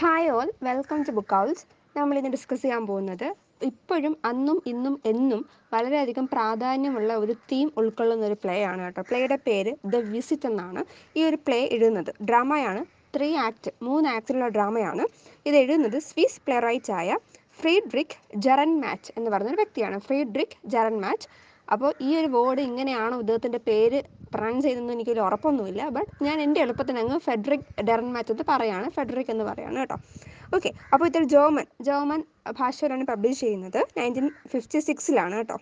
Hi all welcome to book house നമ്മളിന്ന് discuss ചെയ്യാൻ പോകുന്നത് ഇപ്പോഴും അന്നും ഇന്നും എന്നും വളരെയധികം പ്രാധാന്യമുള്ള ഒരു തീം ഉൾക്കൊള്ളുന്ന ഒരു പ്ലേ ആണ് കേട്ടോ പ്ലേയുടെ പേര് ദ വിസിറ്റ് എന്നാണ് ഈ ഒരു പ്ലേ എഴുതുന്നത് ഡ്രാമയാണ് ത്രീ ആക്ട് മൂന്ന് ആക്ടിലുള്ള ഡ്രാമയാണ് ഇത് എഴുതുന്നത് സ്വിസ് പ്ലേ റൈറ്റ് ആയ ഫ്രീഡ്രിക് ജെറൻ മാച്ച് എന്ന് പറയുന്ന ഒരു വ്യക്തിയാണ് ഫ്രീഡ്രിക് ജെറൻ മാച്ച് അപ്പോൾ ഈ ഒരു വേർഡ് ഇങ്ങനെയാണ് അദ്ദേഹത്തിൻ്റെ പേര് പ്രാങ് ചെയ്തെന്ന് ഒരു ഉറപ്പൊന്നുമില്ല ബട്ട് ഞാൻ എൻ്റെ എളുപ്പത്തിന് അങ്ങ് ഫെഡറിക് ഡെറൻ മാറ്റത്ത് എന്ന് പറയാണ് ഫെഡറിക് എന്ന് പറയാണ് കേട്ടോ ഓക്കെ അപ്പോൾ ഇത്ര ജർമ്മൻ ജർമ്മൻ ഭാഷയിലാണ് പബ്ലിഷ് ചെയ്യുന്നത് നയൻറ്റീൻ ഫിഫ്റ്റി സിക്സിലാണ് കേട്ടോ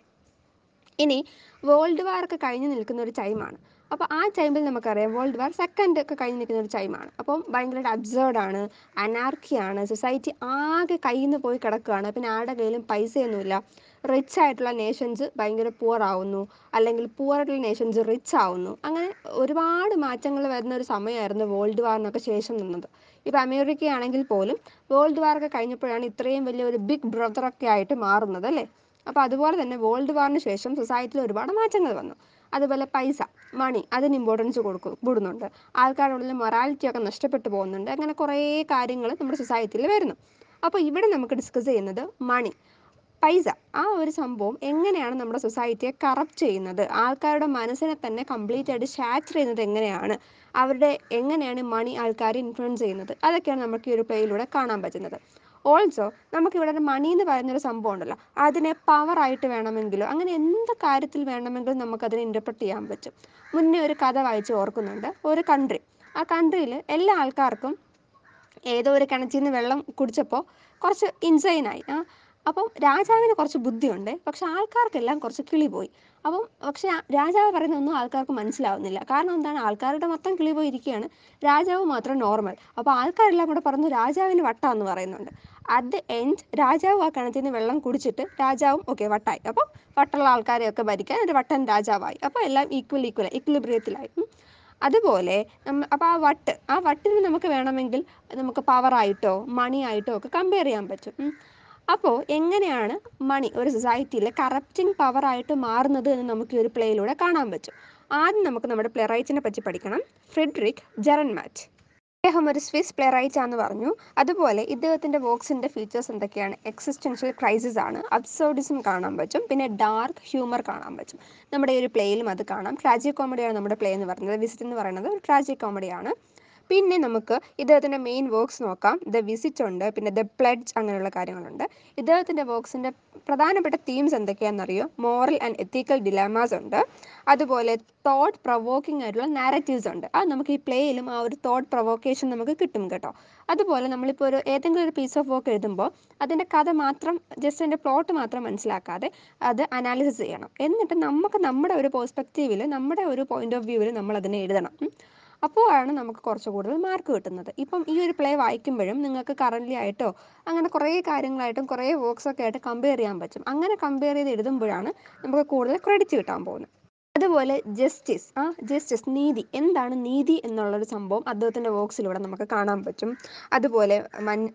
ഇനി വേൾഡ് വാർ ഒക്കെ കഴിഞ്ഞു നിൽക്കുന്ന ഒരു ടൈമാണ് അപ്പോൾ ആ ടൈമിൽ നമുക്കറിയാം വേൾഡ് വാർ സെക്കൻഡ് ഒക്കെ കഴിഞ്ഞ് നിൽക്കുന്ന ഒരു ടൈമാണ് അപ്പം ഭയങ്കരമായിട്ട് അബ്സേർഡാണ് അനാർക്കിയാണ് സൊസൈറ്റി ആകെ കയ്യിൽ നിന്ന് പോയി കിടക്കുകയാണ് പിന്നെ ആരുടെ കയ്യിലും പൈസയൊന്നുമില്ല റിച്ച് ആയിട്ടുള്ള നേഷൻസ് ഭയങ്കര പൂർ ആവുന്നു അല്ലെങ്കിൽ പുവർ ആയിട്ടുള്ള നേഷൻസ് റിച്ച് ആവുന്നു അങ്ങനെ ഒരുപാട് മാറ്റങ്ങൾ വരുന്ന ഒരു സമയമായിരുന്നു വേൾഡ് വാറിനൊക്കെ ശേഷം നിന്നത് ഇപ്പോൾ അമേരിക്കയാണെങ്കിൽ പോലും വേൾഡ് വാറൊക്കെ കഴിഞ്ഞപ്പോഴാണ് ഇത്രയും വലിയ ഒരു ബിഗ് ബ്രദറൊക്കെ ആയിട്ട് മാറുന്നത് അല്ലേ അപ്പോൾ അതുപോലെ തന്നെ വേൾഡ് വാറിന് ശേഷം സൊസൈറ്റിയിൽ ഒരുപാട് മാറ്റങ്ങൾ വന്നു അതുപോലെ പൈസ മണി അതിന് ഇമ്പോർട്ടൻസ് കൊടുക്കും കൂടുന്നുണ്ട് ആൾക്കാരുടെ മൊറാലിറ്റി ഒക്കെ നഷ്ടപ്പെട്ടു പോകുന്നുണ്ട് അങ്ങനെ കുറേ കാര്യങ്ങൾ നമ്മുടെ സൊസൈറ്റിയിൽ വരുന്നു അപ്പോൾ ഇവിടെ നമുക്ക് ഡിസ്കസ് ചെയ്യുന്നത് മണി പൈസ ആ ഒരു സംഭവം എങ്ങനെയാണ് നമ്മുടെ സൊസൈറ്റിയെ കറപ്റ്റ് ചെയ്യുന്നത് ആൾക്കാരുടെ മനസ്സിനെ തന്നെ കംപ്ലീറ്റ് ആയിട്ട് ഷാച്ചർ ചെയ്യുന്നത് എങ്ങനെയാണ് അവരുടെ എങ്ങനെയാണ് മണി ആൾക്കാരെ ഇൻഫ്ലുവൻസ് ചെയ്യുന്നത് അതൊക്കെയാണ് നമുക്ക് ഈ ഒരു പ്ലേയിലൂടെ കാണാൻ പറ്റുന്നത് ഓൾസോ നമുക്കിവിടെ ഒരു മണി എന്ന് പറയുന്നൊരു സംഭവം ഉണ്ടല്ലോ അതിനെ പവർ ആയിട്ട് വേണമെങ്കിലോ അങ്ങനെ എന്ത് കാര്യത്തിൽ വേണമെങ്കിലും നമുക്കതിനെ ഇൻ്റർപ്രറ്റ് ചെയ്യാൻ പറ്റും മുന്നേ ഒരു കഥ വായിച്ച് ഓർക്കുന്നുണ്ട് ഒരു കൺട്രി ആ കൺട്രിയിൽ എല്ലാ ആൾക്കാർക്കും ഏതോ ഒരു കിണറ്റിൽ നിന്ന് വെള്ളം കുടിച്ചപ്പോൾ കുറച്ച് ഇൻസൈനായി അപ്പം രാജാവിന് കുറച്ച് ബുദ്ധിയുണ്ട് പക്ഷെ ആൾക്കാർക്കെല്ലാം കുറച്ച് കിളി പോയി അപ്പം പക്ഷെ രാജാവ് പറയുന്നൊന്നും ആൾക്കാർക്ക് മനസ്സിലാവുന്നില്ല കാരണം എന്താണ് ആൾക്കാരുടെ മൊത്തം കിളി പോയിരിക്കുകയാണ് രാജാവ് മാത്രം നോർമൽ അപ്പോൾ ആൾക്കാരെല്ലാം കൂടെ പറഞ്ഞു രാജാവിന് എന്ന് പറയുന്നുണ്ട് അറ്റ് ദ എൻഡ് രാജാവ് ആ കിണറ്റിൽ നിന്ന് വെള്ളം കുടിച്ചിട്ട് രാജാവും ഓക്കെ വട്ടായി അപ്പോൾ വട്ടുള്ള ആൾക്കാരെയൊക്കെ ഭരിക്കാൻ ഒരു വട്ടൻ രാജാവായി അപ്പോൾ എല്ലാം ഈക്വൽ ഈക്വൽ ഇക്വിലിബ്രിയത്തിലായി അതുപോലെ നമ്മ അപ്പോൾ ആ വട്ട് ആ വട്ടിന് നമുക്ക് വേണമെങ്കിൽ നമുക്ക് പവറായിട്ടോ മണിയായിട്ടോ ഒക്കെ കമ്പയർ ചെയ്യാൻ പറ്റും അപ്പോൾ എങ്ങനെയാണ് മണി ഒരു സൊസൈറ്റിയിലെ കറപ്റ്റിംഗ് പവറായിട്ട് മാറുന്നത് എന്ന് നമുക്ക് ഈ ഒരു പ്ലേയിലൂടെ കാണാൻ പറ്റും ആദ്യം നമുക്ക് നമ്മുടെ പ്ലെറൈറ്റ്സിനെ പറ്റി പഠിക്കണം ഫ്രെഡറിക് ജെറൻമാറ്റ് അദ്ദേഹം ഒരു സ്വിസ് പ്ലെറൈറ്റ് ആണെന്ന് പറഞ്ഞു അതുപോലെ ഇദ്ദേഹത്തിൻ്റെ വോക്സിൻ്റെ ഫീച്ചേഴ്സ് എന്തൊക്കെയാണ് എക്സിസ്റ്റൻഷ്യൽ ക്രൈസിസ് ആണ് അബ്സോഡിസം കാണാൻ പറ്റും പിന്നെ ഡാർക്ക് ഹ്യൂമർ കാണാൻ പറ്റും നമ്മുടെ ഈ ഒരു പ്ലേയിലും അത് കാണാം ട്രാജിക് കോമഡിയാണ് നമ്മുടെ പ്ലേ എന്ന് പറയുന്നത് വിസിറ്റ് എന്ന് പറയുന്നത് ഒരു ട്രാജിക് കോമഡിയാണ് പിന്നെ നമുക്ക് ഇദ്ദേഹത്തിൻ്റെ മെയിൻ വർക്ക്സ് നോക്കാം ദ വിസിറ്റ് ഉണ്ട് പിന്നെ ദ പ്ലഡ്ജ് അങ്ങനെയുള്ള കാര്യങ്ങളുണ്ട് ഇദ്ദേഹത്തിൻ്റെ വർക്ക്സിൻ്റെ പ്രധാനപ്പെട്ട തീംസ് എന്തൊക്കെയാണെന്നറിയോ മോറൽ ആൻഡ് എത്തിക്കൽ ഡിലാമാസ് ഉണ്ട് അതുപോലെ തോട്ട് പ്രൊവോക്കിംഗ് ആയിട്ടുള്ള നാരറ്റീവ്സ് ഉണ്ട് അത് നമുക്ക് ഈ പ്ലേയിലും ആ ഒരു തോട്ട് പ്രൊവോക്കേഷൻ നമുക്ക് കിട്ടും കേട്ടോ അതുപോലെ നമ്മളിപ്പോൾ ഒരു ഏതെങ്കിലും ഒരു പീസ് ഓഫ് വർക്ക് എഴുതുമ്പോൾ അതിൻ്റെ കഥ മാത്രം ജസ്റ്റ് അതിൻ്റെ പ്ലോട്ട് മാത്രം മനസ്സിലാക്കാതെ അത് അനാലിസിസ് ചെയ്യണം എന്നിട്ട് നമുക്ക് നമ്മുടെ ഒരു പേഴ്സ്പെക്റ്റീവിൽ നമ്മുടെ ഒരു പോയിന്റ് ഓഫ് വ്യൂവിൽ നമ്മൾ അതിനെ എഴുതണം അപ്പോഴാണ് നമുക്ക് കുറച്ച് കൂടുതൽ മാർക്ക് കിട്ടുന്നത് ഇപ്പം ഈ ഒരു പ്ലേ വായിക്കുമ്പോഴും നിങ്ങൾക്ക് കറൻ്റ്ലി ആയിട്ടോ അങ്ങനെ കുറേ കാര്യങ്ങളായിട്ടും കുറേ വർക്ക്സൊക്കെ ആയിട്ട് കമ്പയർ ചെയ്യാൻ പറ്റും അങ്ങനെ കമ്പയർ ചെയ്ത് എഴുതുമ്പോഴാണ് നമുക്ക് കൂടുതൽ ക്രെഡിറ്റ് കിട്ടാൻ പോകുന്നത് അതുപോലെ ജസ്റ്റിസ് ആ ജസ്റ്റിസ് നീതി എന്താണ് നീതി എന്നുള്ളൊരു സംഭവം അദ്ദേഹത്തിൻ്റെ വർക്ക്സിലൂടെ നമുക്ക് കാണാൻ പറ്റും അതുപോലെ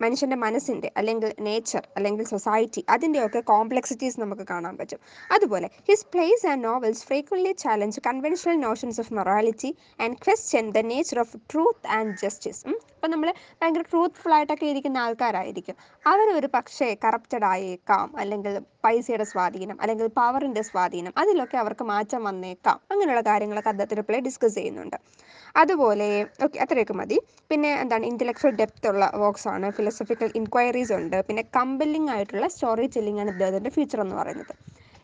മനുഷ്യൻ്റെ മനസ്സിൻ്റെ അല്ലെങ്കിൽ നേച്ചർ അല്ലെങ്കിൽ സൊസൈറ്റി അതിൻ്റെയൊക്കെ കോംപ്ലക്സിറ്റീസ് നമുക്ക് കാണാൻ പറ്റും അതുപോലെ his plays and novels frequently challenge conventional notions of morality and question the nature of truth and justice അപ്പം നമ്മൾ ഭയങ്കര ട്രൂത്ത്ഫുൾ ആയിട്ടൊക്കെ ഇരിക്കുന്ന ആൾക്കാരായിരിക്കും അവർ ഒരു പക്ഷേ കറപ്റ്റഡ് ആയേക്കാം അല്ലെങ്കിൽ പൈസയുടെ സ്വാധീനം അല്ലെങ്കിൽ പവറിൻ്റെ സ്വാധീനം അതിലൊക്കെ അവർക്ക് മാറ്റം വന്നേക്കാം വന്നേക്കാം അങ്ങനെയുള്ള കാര്യങ്ങളൊക്കെ അദ്ദേഹത്തിൻ്റെ പ്ലേ ഡിസ്കസ് ചെയ്യുന്നുണ്ട് അതുപോലെ ഓക്കെ അത്രയൊക്കെ മതി പിന്നെ എന്താണ് ഇൻ്റലക്ച്വൽ ഡെപ്ത് ഉള്ള വർക്ക്സ് ആണ് ഫിലോസഫിക്കൽ ഇൻക്വയറീസ് ഉണ്ട് പിന്നെ കമ്പല്ലിംഗ് ആയിട്ടുള്ള സ്റ്റോറി ടെല്ലിംഗ് ആണ് അദ്ദേഹത്തിൻ്റെ ഫീച്ചർ എന്ന് പറയുന്നത്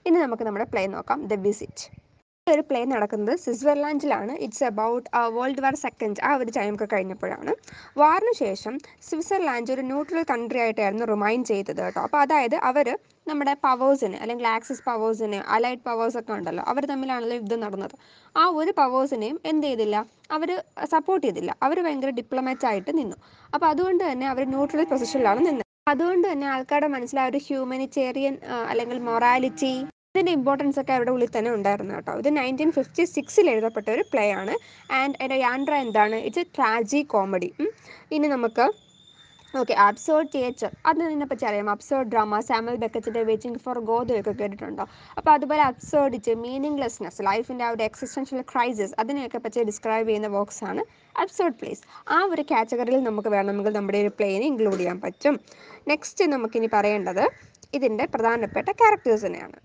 ഇനി നമുക്ക് നമ്മുടെ പ്ലേ നോക്കാം ദ വിസിറ്റ് ഒരു പ്ലേ നടക്കുന്നത് സ്വിറ്റ്സർലാൻഡിലാണ് it's about world war second ആ ഒരു ടൈമൊക്കെ കഴിഞ്ഞപ്പോഴാണ് വാറിന് ശേഷം സ്വിറ്റ്സർലാൻഡ് ഒരു ന്യൂട്രൽ കൺട്രി ആയിട്ടായിരുന്നു റിമൈൻ ചെയ്തത് കേട്ടോ അപ്പോൾ അതായത് അവർ നമ്മുടെ പവേഴ്സിന് അല്ലെങ്കിൽ ആക്സിസ് പവേഴ്സിന് അലൈഡ് പവേഴ്സ് ഒക്കെ ഉണ്ടല്ലോ അവർ തമ്മിലാണല്ലോ യുദ്ധം നടന്നത് ആ ഒരു പവേഴ്സിനെയും എന്ത് ചെയ്തില്ല അവർ സപ്പോർട്ട് ചെയ്തില്ല അവർ ഭയങ്കര ഡിപ്ലോമാറ്റ് ആയിട്ട് നിന്നു അപ്പോൾ അതുകൊണ്ട് തന്നെ അവർ ന്യൂട്രൽ പൊസിഷനിലാണ് നിന്നത് അതുകൊണ്ട് തന്നെ ആൾക്കാരുടെ മനസ്സിലായ ഒരു ഹ്യൂമനിറ്റേറിയൻ അല്ലെങ്കിൽ മൊറാലിറ്റി ഇതിൻ്റെ ഇമ്പോർട്ടൻസ് ഒക്കെ അവരുടെ ഉള്ളിൽ തന്നെ ഉണ്ടായിരുന്നു കേട്ടോ ഇത് നയൻറ്റീൻ ഫിഫ്റ്റി സിക്സിൽ എഴുതപ്പെട്ട ഒരു പ്ലേ ആണ് ആൻഡ് എൻ്റെ യാൻഡ്ര എന്താണ് ഇറ്റ്സ് എ ട്രാജി കോമഡി ഇനി നമുക്ക് ഓക്കെ അബ്സോർഡ് തിയേറ്റർ അത് പറ്റി അറിയാം അബ്സോർഡ് ഡ്രാമ സാമൽ ബെക്കറ്റിൻ്റെ വെയിറ്റിംഗ് ഫോർ ഗോദ് ഒക്കെ കേട്ടിട്ടുണ്ടോ അപ്പോൾ അതുപോലെ അബ്സേർഡിറ്റ് മീനിങ്ലെസ്നെസ് ലൈഫിൻ്റെ ആ ഒരു എക്സിസ്റ്റൻഷ്യൽ ക്രൈസിസ് അതിനെയൊക്കെ പറ്റി ഡിസ്ക്രൈബ് ചെയ്യുന്ന ബോക്സ് ആണ് അബ്സോർഡ് പ്ലേസ് ആ ഒരു കാറ്റഗറിയിൽ നമുക്ക് വേണമെങ്കിൽ നമ്മുടെ ഒരു പ്ലേനെ ഇൻക്ലൂഡ് ചെയ്യാൻ പറ്റും നെക്സ്റ്റ് നമുക്കിനി പറയേണ്ടത് ഇതിൻ്റെ പ്രധാനപ്പെട്ട ക്യാരക്ടേഴ്സിനെയാണ്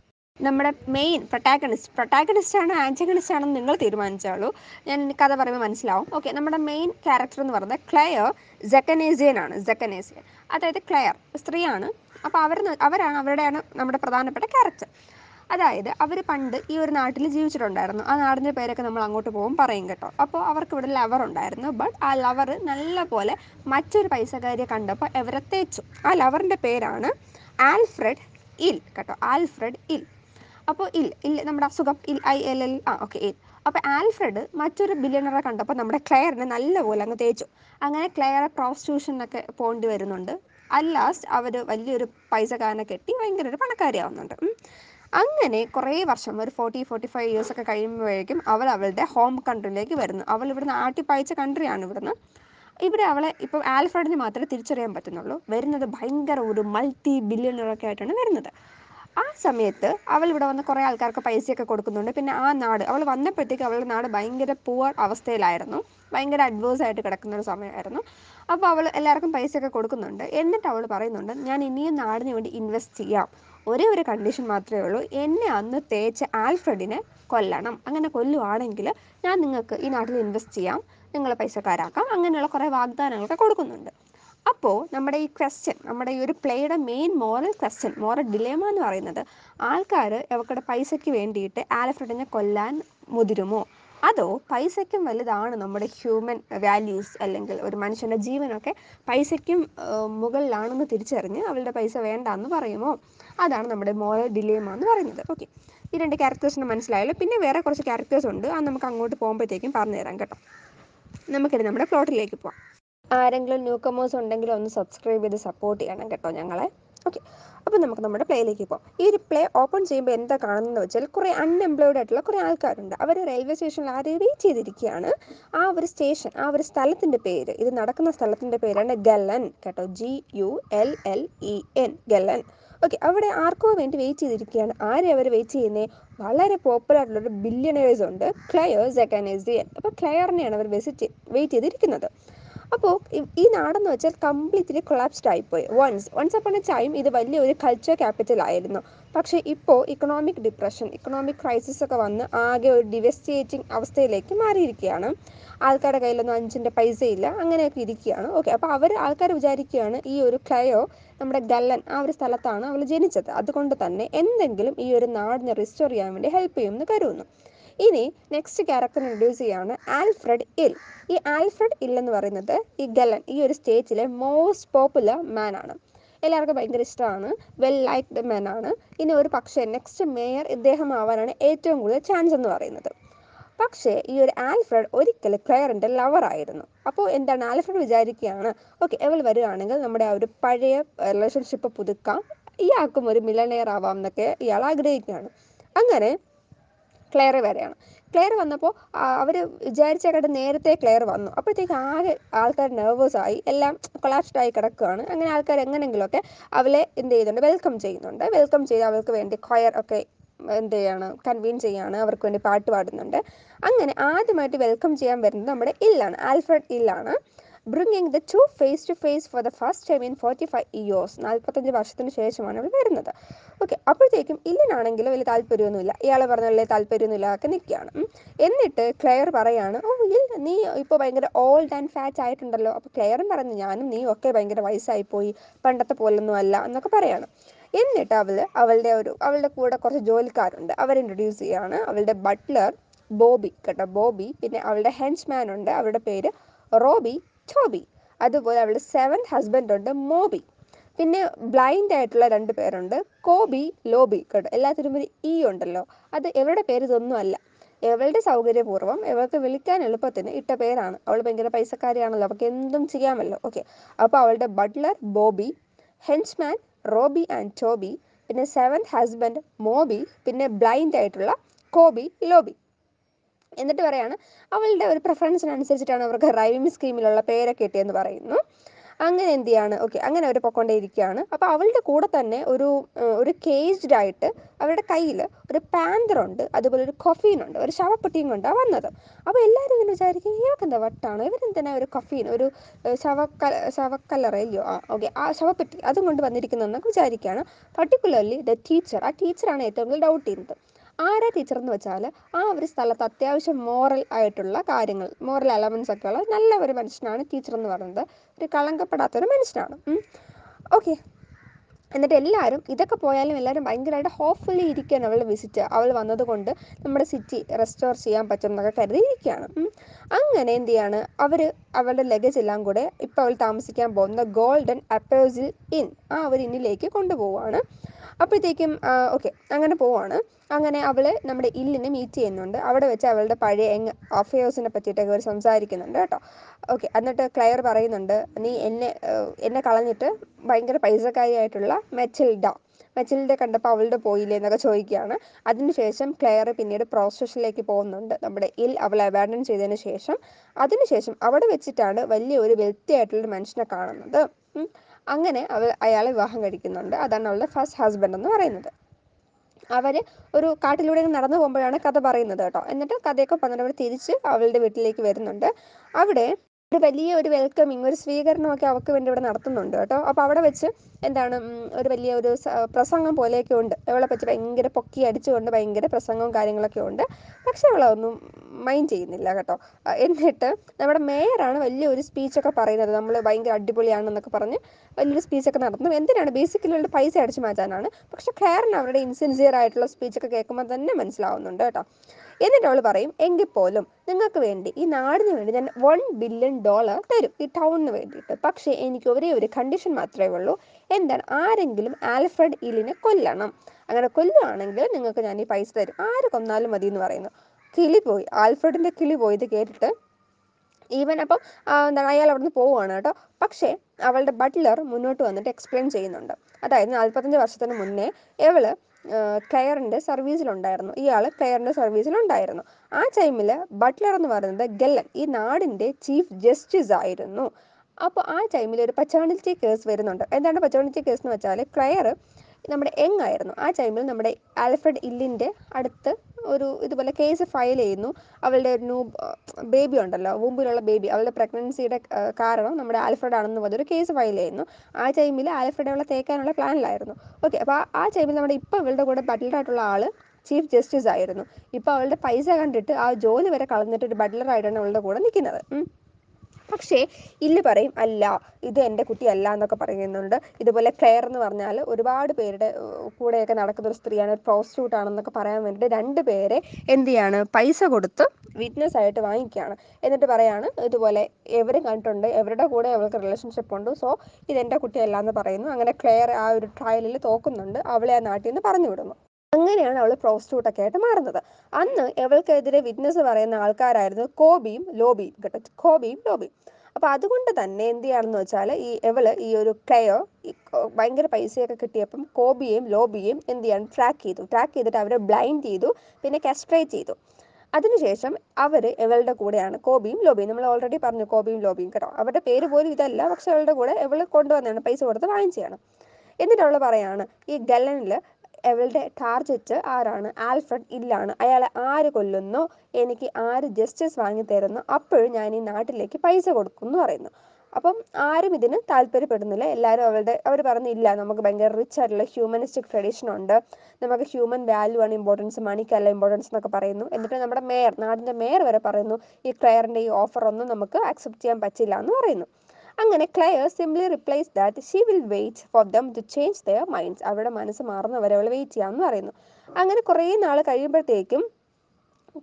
നമ്മുടെ മെയിൻ പ്രൊട്ടാഗണിസ്റ്റ് പ്രൊട്ടാഗണിസ്റ്റ് ആണോ ആൻറ്റഗണിസ്റ്റ് ആണെന്ന് നിങ്ങൾ തീരുമാനിച്ചോളൂ ഞാൻ കഥ പറയുമ്പോൾ മനസ്സിലാവും ഓക്കെ നമ്മുടെ മെയിൻ ക്യാരക്ടർ എന്ന് പറയുന്നത് ക്ലെയർ ജക്കനേസിയൻ ആണ് ജക്കനേസിയൻ അതായത് ക്ലെയർ സ്ത്രീയാണ് അപ്പോൾ അവർ അവരാണ് അവരുടെയാണ് നമ്മുടെ പ്രധാനപ്പെട്ട ക്യാരക്ടർ അതായത് അവർ പണ്ട് ഈ ഒരു നാട്ടിൽ ജീവിച്ചിട്ടുണ്ടായിരുന്നു ആ നാടിൻ്റെ പേരൊക്കെ നമ്മൾ അങ്ങോട്ട് പോകും പറയും കേട്ടോ അപ്പോൾ അവർക്ക് ഇവിടെ ലവർ ഉണ്ടായിരുന്നു ബട്ട് ആ ലവർ നല്ല പോലെ മറ്റൊരു പൈസക്കാരിയെ കണ്ടപ്പോൾ അവരെ തേച്ചു ആ ലവറിൻ്റെ പേരാണ് ആൽഫ്രഡ് ഇൽ കേട്ടോ ആൽഫ്രഡ് ഇൽ അപ്പോൾ ഇൽ ഇൽ നമ്മുടെ അസുഖം ഇൽ ഐ എൽ എൽ ആ ഓക്കെ ഇൽ അപ്പോൾ ആൽഫ്രഡ് മറ്റൊരു ബില്യണറെ കണ്ടപ്പോൾ നമ്മുടെ ക്ലെയറിനെ നല്ലപോലെ അങ്ങ് തേച്ചു അങ്ങനെ ക്ലെയറെ പ്രോസ്റ്റിറ്റ്യൂഷനൊക്കെ പോകേണ്ടി വരുന്നുണ്ട് അറ്റ് ലാസ്റ്റ് അവർ വലിയൊരു കാരനെ കെട്ടി ഭയങ്കര ഒരു പണക്കാരിയാവുന്നുണ്ട് അങ്ങനെ കുറേ വർഷം ഒരു ഫോർട്ടി ഫോർട്ടി ഫൈവ് ഇയേഴ്സ് ഒക്കെ കഴിയുമ്പോഴേക്കും അവൾ അവളുടെ ഹോം കൺട്രിയിലേക്ക് വരുന്നു അവൾ ഇവിടുന്ന് ആട്ടിപ്പായച്ച കൺട്രിയാണ് ഇവിടുന്ന് ഇവിടെ അവളെ ഇപ്പം ആൽഫ്രഡിന് മാത്രമേ തിരിച്ചറിയാൻ പറ്റുന്നുള്ളൂ വരുന്നത് ഭയങ്കര ഒരു മൾട്ടി ബില്യണറൊക്കെ ആയിട്ടാണ് വരുന്നത് ആ സമയത്ത് അവൾ ഇവിടെ വന്ന് കുറേ ആൾക്കാർക്ക് പൈസയൊക്കെ കൊടുക്കുന്നുണ്ട് പിന്നെ ആ നാട് അവൾ വന്നപ്പോഴത്തേക്ക് അവളുടെ നാട് ഭയങ്കര പൂവർ അവസ്ഥയിലായിരുന്നു ഭയങ്കര ആയിട്ട് കിടക്കുന്ന ഒരു സമയമായിരുന്നു അപ്പോൾ അവൾ എല്ലാവർക്കും പൈസയൊക്കെ കൊടുക്കുന്നുണ്ട് എന്നിട്ട് അവൾ പറയുന്നുണ്ട് ഞാൻ ഇനിയും നാടിന് വേണ്ടി ഇൻവെസ്റ്റ് ചെയ്യാം ഒരേ ഒരു കണ്ടീഷൻ മാത്രമേ ഉള്ളൂ എന്നെ അന്ന് തേച്ച ആൽഫ്രഡിനെ കൊല്ലണം അങ്ങനെ കൊല്ലുവാണെങ്കിൽ ഞാൻ നിങ്ങൾക്ക് ഈ നാട്ടിൽ ഇൻവെസ്റ്റ് ചെയ്യാം നിങ്ങളെ പൈസക്കാരാക്കാം അങ്ങനെയുള്ള കുറേ വാഗ്ദാനങ്ങളൊക്കെ കൊടുക്കുന്നുണ്ട് അപ്പോൾ നമ്മുടെ ഈ ക്വസ്റ്റ്യൻ നമ്മുടെ ഈ ഒരു പ്ലേയുടെ main moral question moral dilemma എന്ന് പറയുന്നത് ആൾക്കാർ അവക്കടെ പൈസയ്ക്ക് വേണ്ടിയിട്ട് ആലഫ്രഡിനെ കൊല്ലാൻ മുതിരുമോ അതോ പൈസയ്ക്കും വലുതാണ് നമ്മുടെ ഹ്യൂമൻ വാല്യൂസ് അല്ലെങ്കിൽ ഒരു മനുഷ്യൻ്റെ ജീവനൊക്കെ പൈസയ്ക്കും മുകളിലാണെന്ന് തിരിച്ചറിഞ്ഞ് അവളുടെ പൈസ വേണ്ട എന്ന് പറയുമോ അതാണ് നമ്മുടെ മോറൽ ഡിലേമ എന്ന് പറയുന്നത് ഓക്കെ ഈ രണ്ട് ക്യാരക്ടേഴ്സിനെ മനസ്സിലായല്ലോ പിന്നെ വേറെ കുറച്ച് ക്യാരക്ടേഴ്സ് ഉണ്ട് അത് നമുക്ക് അങ്ങോട്ട് പോകുമ്പോഴത്തേക്കും പറഞ്ഞു തരാം കേട്ടോ നമുക്കിനി നമ്മുടെ പ്ലോട്ടിലേക്ക് പോവാം ആരെങ്കിലും ന്യൂ കമേഴ്സ് ഉണ്ടെങ്കിൽ ഒന്ന് സബ്സ്ക്രൈബ് ചെയ്ത് സപ്പോർട്ട് ചെയ്യണം കേട്ടോ ഞങ്ങളെ ഓക്കെ അപ്പോൾ നമുക്ക് നമ്മുടെ പ്ലേയിലേക്ക് പോകാം ഈ ഒരു പ്ലേ ഓപ്പൺ ചെയ്യുമ്പോൾ എന്താ കാണുന്നതെന്ന് വെച്ചാൽ കുറേ അൺഎംപ്ലോയ്ഡ് ആയിട്ടുള്ള കുറേ ആൾക്കാരുണ്ട് അവർ റെയിൽവേ സ്റ്റേഷനിൽ ആരെയും റീച്ച് ചെയ്തിരിക്കുകയാണ് ആ ഒരു സ്റ്റേഷൻ ആ ഒരു സ്ഥലത്തിൻ്റെ പേര് ഇത് നടക്കുന്ന സ്ഥലത്തിൻ്റെ പേരാണ് ഗല്ലൻ കേട്ടോ G U L L E N Güllen okay അവിടെ ആർക്കോ വേണ്ടി വെയിറ്റ് ചെയ്തിരിക്കുകയാണ് ആരെ അവർ വെയിറ്റ് ചെയ്യുന്നത് വളരെ പോപ്പുലർ ആയിട്ടുള്ള ഒരു ബില്യണേഴ്സ് ഉണ്ട് ക്ലയർ സെക്കനേസിയൻ അപ്പോൾ ക്ലയറിനെയാണ് അവർ വെയിറ്റ് ചെയ്തിരിക്കുന്നത് അപ്പോൾ ഈ നാടെന്ന് വെച്ചാൽ കംപ്ലീറ്റ്ലി കൊളാപ്സ്ഡ് ആയിപ്പോയി വൺസ് വൺസ് അപ്പോൾ എ ടൈം ഇത് വലിയൊരു കൾച്ചർ ക്യാപിറ്റൽ ആയിരുന്നു പക്ഷേ ഇപ്പോൾ ഇക്കണോമിക് ഡിപ്രഷൻ ഇക്കണോമിക് ക്രൈസിസ് ഒക്കെ വന്ന് ആകെ ഒരു ഡിവസ്റ്റേറ്റിംഗ് അവസ്ഥയിലേക്ക് മാറിയിരിക്കുകയാണ് ആൾക്കാരുടെ കയ്യിലൊന്നും അഞ്ചിൻ്റെ പൈസയില്ല അങ്ങനെയൊക്കെ ഇരിക്കുകയാണ് ഓക്കെ അപ്പോൾ അവർ ആൾക്കാർ വിചാരിക്കുകയാണ് ഈ ഒരു ക്ലയോ നമ്മുടെ ഗല്ലൻ ആ ഒരു സ്ഥലത്താണ് അവൾ ജനിച്ചത് അതുകൊണ്ട് തന്നെ എന്തെങ്കിലും ഈ ഒരു നാടിനെ റിസ്റ്റോർ ചെയ്യാൻ വേണ്ടി ഹെൽപ്പ് ചെയ്യുമെന്ന് കരുതുന്നു ഇനി നെക്സ്റ്റ് ക്യാരക്ടർ ഇൻട്രൊഡ്യൂസ് ചെയ്യാണ് ആൽഫ്രഡ് ഇൽ ഈ ആൽഫ്രഡ് ഇൽ എന്ന് പറയുന്നത് ഈ ഗലൻ ഈ ഒരു സ്റ്റേജിലെ മോസ്റ്റ് പോപ്പുലർ മാൻ ആണ് എല്ലാവർക്കും ഭയങ്കര ഇഷ്ടമാണ് വെൽ ലൈക്ക്ഡ് മാൻ ആണ് ഇനി ഒരു പക്ഷേ നെക്സ്റ്റ് മേയർ ഇദ്ദേഹം ആവാനാണ് ഏറ്റവും കൂടുതൽ ചാൻസ് എന്ന് പറയുന്നത് പക്ഷേ ഈ ഒരു ആൽഫ്രഡ് ഒരിക്കലും ക്ലെയറിൻ്റെ ലവർ ആയിരുന്നു അപ്പോൾ എന്താണ് ആൽഫ്രഡ് വിചാരിക്കുകയാണ് ഓക്കെ എവൾ വരികയാണെങ്കിൽ നമ്മുടെ ആ ഒരു പഴയ റിലേഷൻഷിപ്പ് പുതുക്കാം ഇയാൾക്കും ഒരു മില്ലനെയർ ആവാം എന്നൊക്കെ ഇയാൾ ആഗ്രഹിക്കുകയാണ് അങ്ങനെ ക്ലെയർ വരെയാണ് ക്ലെയർ വന്നപ്പോൾ അവർ വിചാരിച്ചേക്കാട്ട് നേരത്തെ ക്ലെയർ വന്നു അപ്പോഴത്തേക്ക് ആകെ ആൾക്കാർ നെർവസ് ആയി എല്ലാം കൊളാപ്സ്ഡ് ആയി കിടക്കുകയാണ് അങ്ങനെ ആൾക്കാർ എങ്ങനെങ്കിലുമൊക്കെ അവളെ എന്ത് ചെയ്യുന്നുണ്ട് വെൽക്കം ചെയ്യുന്നുണ്ട് വെൽക്കം ചെയ്ത് അവൾക്ക് വേണ്ടി ക്വയർ ഒക്കെ എന്ത് ചെയ്യാണ് കൺവീൻ ചെയ്യാണ് അവർക്ക് വേണ്ടി പാട്ട് പാടുന്നുണ്ട് അങ്ങനെ ആദ്യമായിട്ട് വെൽക്കം ചെയ്യാൻ വരുന്നത് നമ്മുടെ ഇല്ലാണ് ആൽഫ്രഡ് ഇല്ലാണ് bringing the two face to face for the first time in forty five years നാൽപ്പത്തഞ്ച് വർഷത്തിന് ശേഷമാണ് അവൾ വരുന്നത് ഓക്കെ അപ്പോഴത്തേക്കും ഇല്ലനാണെങ്കിലും വലിയ താല്പര്യമൊന്നുമില്ല ഇയാൾ പറഞ്ഞ വലിയ താല്പര്യമൊന്നുമില്ല ഒക്കെ നിൽക്കുകയാണ് എന്നിട്ട് ക്ലെയർ പറയാണ് ഓ ഇൽ നീ ഇപ്പോൾ ഭയങ്കര ഓൾഡ് ആൻഡ് ഫാറ്റ് ആയിട്ടുണ്ടല്ലോ അപ്പോൾ ക്ലെയറും പറഞ്ഞു ഞാനും നീ ഒക്കെ ഭയങ്കര വയസ്സായിപ്പോയി പണ്ടത്തെ പോലൊന്നും അല്ല എന്നൊക്കെ പറയാണ് എന്നിട്ട് അവൾ അവളുടെ ഒരു അവളുടെ കൂടെ കുറച്ച് ജോലിക്കാരുണ്ട് അവർ ഇൻട്രൊഡ്യൂസ് ചെയ്യുകയാണ് അവളുടെ ബട്ട്ലർ ബോബി കേട്ടോ ബോബി പിന്നെ അവളുടെ ഹെൻസ്മാൻ ഉണ്ട് അവരുടെ പേര് റോബി ടോബി അതുപോലെ അവളുടെ സെവൻത് ഹസ്ബൻഡ് ഉണ്ട് മോബി പിന്നെ ബ്ലൈൻഡ് ആയിട്ടുള്ള രണ്ട് പേരുണ്ട് കോബി ലോബി കേട്ടോ എല്ലാത്തിനും ഒരു ഇ e ഉണ്ടല്ലോ അത് ഇവരുടെ പേര് ഇതൊന്നും അല്ല ഇവളുടെ സൗകര്യപൂർവ്വം ഇവൾക്ക് വിളിക്കാൻ എളുപ്പത്തിന് ഇട്ട പേരാണ് അവൾ ഭയങ്കര പൈസക്കാരിയാണല്ലോ അവൾക്ക് എന്തും ചെയ്യാമല്ലോ ഓക്കെ അപ്പോൾ അവളുടെ butler Boby henchman Roby and Toby പിന്നെ സെവൻത് ഹസ്ബൻഡ് മോബി പിന്നെ ബ്ലൈൻഡ് ആയിട്ടുള്ള കോബി ലോബി എന്നിട്ട് പറയാണ് അവളുടെ ഒരു അനുസരിച്ചിട്ടാണ് അവർക്ക് റൈമിംഗ് സ്കീമിലുള്ള പേരൊക്കെ കിട്ടിയെന്ന് പറയുന്നു അങ്ങനെ എന്ത് ചെയ്യാണ് ഓക്കെ അങ്ങനെ അവർ പൊക്കൊണ്ടേ ഇരിക്കുകയാണ് അപ്പോൾ അവളുടെ കൂടെ തന്നെ ഒരു ഒരു കേജ്ഡ് ആയിട്ട് അവരുടെ കയ്യിൽ ഒരു പാന്തറുണ്ട് അതുപോലെ ഒരു കൊഫീനുണ്ട് ഒരു ശവപ്പെട്ടിയും കൊണ്ടാണ് വന്നത് അപ്പോൾ എല്ലാവരും ഇങ്ങനെ വിചാരിക്കും ഇയാൾക്ക് എന്താ വട്ടാണ് ഇവരെന്തിനാ ഒരു കൊഫീൻ ഒരു ശവക്ക ശവക്കല്ലറയോ ആ ഓക്കെ ആ ശവപ്പെട്ടി അതും കൊണ്ട് വന്നിരിക്കുന്നതെന്നൊക്കെ വിചാരിക്കുകയാണ് പർട്ടിക്കുലർലി ദ ടീച്ചർ ആ ടീച്ചറാണ് ഏറ്റവും കൂടുതൽ ഡൗട്ട് ചെയ്യുന്നത് ആരാ ടീച്ചർ എന്ന് വെച്ചാൽ ആ ഒരു സ്ഥലത്ത് അത്യാവശ്യം മോറൽ ആയിട്ടുള്ള കാര്യങ്ങൾ മോറൽ അലവൻസ് ഒക്കെ ഉള്ള നല്ല ഒരു മനുഷ്യനാണ് ടീച്ചർ എന്ന് പറയുന്നത് ഒരു കളങ്കപ്പെടാത്തൊരു മനുഷ്യനാണ് ഓക്കെ എന്നിട്ട് എല്ലാവരും ഇതൊക്കെ പോയാലും എല്ലാവരും ഭയങ്കരമായിട്ട് ഹോപ്പ്ഫുള്ളി ഇരിക്കുകയാണ് അവൾ വിസിറ്റ് അവൾ വന്നതുകൊണ്ട് നമ്മുടെ സിറ്റി റെസ്റ്റോർ ചെയ്യാൻ പറ്റും എന്നൊക്കെ കരുതി ഇരിക്കുകയാണ് അങ്ങനെ എന്ത് ചെയ്യാണ് അവർ അവളുടെ ലഗേജ് എല്ലാം കൂടെ ഇപ്പോൾ അവൾ താമസിക്കാൻ പോകുന്ന ഗോൾഡൻ അപ്പേഴ്സിൽ ഇൻ ആ ഒരു ഇന്നിലേക്ക് കൊണ്ടുപോവുകയാണ് അപ്പോഴത്തേക്കും ഓക്കെ അങ്ങനെ പോവാണ് അങ്ങനെ അവൾ നമ്മുടെ ഇല്ലിനെ മീറ്റ് ചെയ്യുന്നുണ്ട് അവിടെ വെച്ച് അവളുടെ പഴയ എങ് അഫയേഴ്സിനെ പറ്റിയിട്ടൊക്കെ അവർ സംസാരിക്കുന്നുണ്ട് കേട്ടോ ഓക്കെ എന്നിട്ട് ക്ലയർ പറയുന്നുണ്ട് നീ എന്നെ എന്നെ കളഞ്ഞിട്ട് ഭയങ്കര പൈസക്കാരിയായിട്ടുള്ള മെച്ചിൽഡ മെച്ചിലിൻ്റെ കണ്ടപ്പോൾ അവളുടെ പോയില്ലേ എന്നൊക്കെ ചോദിക്കുകയാണ് അതിനുശേഷം ക്ലെയർ പിന്നീട് പ്രോസസ്സിലേക്ക് പോകുന്നുണ്ട് നമ്മുടെ ഇൽ അവളെ അബാൻഡൻ ചെയ്തതിന് ശേഷം അതിനുശേഷം അവിടെ വെച്ചിട്ടാണ് വലിയ ഒരു വ്യക്തിയായിട്ടുള്ള മനുഷ്യനെ കാണുന്നത് അങ്ങനെ അവർ അയാളെ വിവാഹം കഴിക്കുന്നുണ്ട് അതാണ് അവളുടെ ഫസ്റ്റ് ഹസ്ബൻഡ് എന്ന് പറയുന്നത് അവർ ഒരു കാട്ടിലൂടെ നടന്നു പോകുമ്പോഴാണ് കഥ പറയുന്നത് കേട്ടോ എന്നിട്ട് കഥയൊക്കെ പറഞ്ഞിട്ട് അവർ തിരിച്ച് അവളുടെ വീട്ടിലേക്ക് വരുന്നുണ്ട് അവിടെ ഒരു വലിയ ഒരു വെൽക്കമിങ് ഒരു സ്വീകരണമൊക്കെ അവർക്ക് വേണ്ടി ഇവിടെ നടത്തുന്നുണ്ട് കേട്ടോ അപ്പോൾ അവിടെ വെച്ച് എന്താണ് ഒരു വലിയ ഒരു പ്രസംഗം പോലെയൊക്കെ ഉണ്ട് അവളെ പറ്റി ഭയങ്കര പൊക്കി അടിച്ചുകൊണ്ട് ഭയങ്കര പ്രസംഗവും കാര്യങ്ങളൊക്കെ ഉണ്ട് പക്ഷെ അവളൊന്നും മൈൻഡ് ചെയ്യുന്നില്ല കേട്ടോ എന്നിട്ട് നമ്മുടെ മേയറാണ് വലിയൊരു സ്പീച്ചൊക്കെ പറയുന്നത് നമ്മൾ ഭയങ്കര അടിപൊളിയാണെന്നൊക്കെ പറഞ്ഞ് വലിയൊരു സ്പീച്ചൊക്കെ നടത്തുന്നു എന്തിനാണ് ബേസിക്കലി അവളുടെ പൈസ അടിച്ചു മാറ്റാനാണ് പക്ഷെ ഖേറിന് അവരുടെ ഇൻസിൻസിയർ ആയിട്ടുള്ള സ്പീച്ചൊക്കെ കേൾക്കുമ്പോൾ തന്നെ മനസ്സിലാവുന്നുണ്ട് കേട്ടോ എന്നിട്ട് അവൾ പറയും എങ്കിൽ പോലും നിങ്ങൾക്ക് വേണ്ടി ഈ നാടിന് വേണ്ടി ഞാൻ വൺ ബില്യൺ ഡോളർ തരും ഈ ടൗണിന് വേണ്ടിയിട്ട് പക്ഷേ എനിക്ക് ഒരേ ഒരു കണ്ടീഷൻ മാത്രമേ ഉള്ളൂ എന്താണ് ആരെങ്കിലും ആൽഫ്രഡ് ഇലിനെ കൊല്ലണം അങ്ങനെ കൊല്ലുകയാണെങ്കിൽ നിങ്ങൾക്ക് ഞാൻ ഈ പൈസ തരും ആര് കൊന്നാലും മതി എന്ന് പറയുന്നു കിളി പോയി ആൽഫ്രഡിൻ്റെ കിളി പോയത് കേട്ടിട്ട് ഈവൻ അപ്പം എന്താണ് അയാൾ അവിടുന്ന് പോവുകയാണ് കേട്ടോ പക്ഷേ അവളുടെ ബട്ട്ലർ മുന്നോട്ട് വന്നിട്ട് എക്സ്പ്ലെയിൻ ചെയ്യുന്നുണ്ട് അതായത് നാൽപ്പത്തഞ്ച് വർഷത്തിന് മുന്നേ എവള് ക്ലെയറിൻ്റെ സർവീസിലുണ്ടായിരുന്നു ഇയാൾ സർവീസിൽ സർവീസിലുണ്ടായിരുന്നു ആ ടൈമിൽ ബട്ട്ലർ എന്ന് പറയുന്നത് ഗല്ലൻ ഈ നാടിൻ്റെ ചീഫ് ജസ്റ്റിസ് ആയിരുന്നു അപ്പോൾ ആ ടൈമിൽ ഒരു പച്ചോണിറ്റി കേസ് വരുന്നുണ്ട് എന്താണ് പച്ചോണിറ്റി കേസ് എന്ന് വെച്ചാൽ ക്ലെയർ നമ്മുടെ യങ് ആയിരുന്നു ആ ടൈമിൽ നമ്മുടെ ആൽഫ്രഡ് ഇല്ലിൻ്റെ അടുത്ത് ഒരു ഇതുപോലെ കേസ് ഫയൽ ചെയ്യുന്നു അവളുടെ ഒരു ന്യൂ ബേബി ഉണ്ടല്ലോ വൂമ്പിലുള്ള ബേബി അവളുടെ പ്രഗ്നൻസിയുടെ കാരണം നമ്മുടെ ആൽഫ്രഡ് ആണെന്ന് പറഞ്ഞൊരു കേസ് ഫയൽ ചെയ്യുന്നു ആ ടൈമിൽ ആൽഫ്രഡ് അവളെ തേക്കാനുള്ള പ്ലാനിലായിരുന്നു ഓക്കെ അപ്പോൾ ആ ടൈമിൽ നമ്മുടെ ഇപ്പോൾ അവളുടെ കൂടെ ബട്ടിലായിട്ടുള്ള ആൾ ചീഫ് ജസ്റ്റിസ് ആയിരുന്നു ഇപ്പോൾ അവളുടെ പൈസ കണ്ടിട്ട് ആ ജോലി വരെ കളഞ്ഞിട്ട് ഒരു ബട്ട്ലറായിട്ടാണ് അവളുടെ കൂടെ നിൽക്കുന്നത് പക്ഷേ ഇല്ല പറയും അല്ല ഇത് എൻ്റെ കുട്ടിയല്ല എന്നൊക്കെ പറയുന്നുണ്ട് ഇതുപോലെ ക്ലെയർ എന്ന് പറഞ്ഞാൽ ഒരുപാട് പേരുടെ കൂടെയൊക്കെ നടക്കുന്ന ഒരു സ്ത്രീയാണ് ഒരു പ്രോസ്റ്റ്യൂട്ട് ആണെന്നൊക്കെ പറയാൻ വേണ്ടിയിട്ട് രണ്ട് പേരെ എന്ത് ചെയ്യാണ് പൈസ കൊടുത്ത് വിറ്റ്നസ് ആയിട്ട് വാങ്ങിക്കുകയാണ് എന്നിട്ട് പറയാണ് ഇതുപോലെ എവരും കണ്ടിട്ടുണ്ട് എവരുടെ കൂടെ അവൾക്ക് റിലേഷൻഷിപ്പ് ഉണ്ട് സോ ഇത് എൻ്റെ കുട്ടിയല്ല എന്ന് പറയുന്നു അങ്ങനെ ക്ലെയർ ആ ഒരു ട്രയലിൽ തോക്കുന്നുണ്ട് അവളെ ആ നാട്ടിൽ നിന്ന് പറഞ്ഞു വിടുന്നു അങ്ങനെയാണ് അവൾ പ്രോസ്റ്റൂട്ടൊക്കെ ആയിട്ട് മാറുന്നത് അന്ന് അവൾക്കെതിരെ വിറ്റ്നസ് പറയുന്ന ആൾക്കാരായിരുന്നു കോബിയും ലോബിയും കേട്ടോ കോബിയും ലോബിയും അപ്പോൾ അതുകൊണ്ട് തന്നെ എന്ത് ചെയ്യാണെന്ന് വെച്ചാൽ ഈ എവള് ഈ ഒരു ക്ലയോ ഭയങ്കര പൈസയൊക്കെ കിട്ടിയപ്പം കോബിയേയും ലോബിയേയും എന്ത് ചെയ്യാൻ ട്രാക്ക് ചെയ്തു ട്രാക്ക് ചെയ്തിട്ട് അവരെ ബ്ലൈൻഡ് ചെയ്തു പിന്നെ കസ്ട്രേറ്റ് ചെയ്തു അതിനുശേഷം അവർ എവളുടെ കൂടെയാണ് കോബിയും ലോബിയും നമ്മൾ ഓൾറെഡി പറഞ്ഞു കോബിയും ലോബിയും കേട്ടോ അവരുടെ പേര് പോലും ഇതല്ല പക്ഷെ അവളുടെ കൂടെ എവള് കൊണ്ടുവന്നാണ് പൈസ കൊടുത്ത് വാങ്ങിച്ചതാണ് എന്നിട്ട് അവൾ പറയാണ് ഈ ഗലനിൽ അവളുടെ ടാർജറ്റ് ആരാണ് ആൽഫ്രഡ് ഇല്ലാണ് അയാളെ ആര് കൊല്ലുന്നു എനിക്ക് ആര് ജസ്റ്റിസ് വാങ്ങി തരുന്നു അപ്പോഴും ഞാൻ ഈ നാട്ടിലേക്ക് പൈസ കൊടുക്കും എന്ന് പറയുന്നു അപ്പം ആരും ഇതിന് താല്പര്യപ്പെടുന്നില്ല എല്ലാവരും അവളുടെ അവർ പറഞ്ഞില്ല നമുക്ക് ഭയങ്കര റിച്ച് ആയിട്ടുള്ള ഹ്യൂമനിസ്റ്റിക് ട്രഡീഷൻ ഉണ്ട് നമുക്ക് ഹ്യൂമൻ വാല്യൂ ആണ് ഇമ്പോർട്ടൻസ് മണിക്കല്ല ഇമ്പോർട്ടൻസ് എന്നൊക്കെ പറയുന്നു എന്നിട്ട് നമ്മുടെ മേയർ നാടിൻ്റെ മേയർ വരെ പറയുന്നു ഈ ക്ലയറിൻ്റെ ഈ ഓഫർ ഒന്നും നമുക്ക് അക്സെപ്റ്റ് ചെയ്യാൻ പറ്റില്ല എന്ന് പറയുന്നു അങ്ങനെ Claire simply replies that she will wait for them to change their minds അവരുടെ മനസ്സ് മാറുന്നവരെ അവൾ വെയിറ്റ് ചെയ്യാമെന്ന് പറയുന്നു അങ്ങനെ കുറേ നാൾ കഴിയുമ്പോഴത്തേക്കും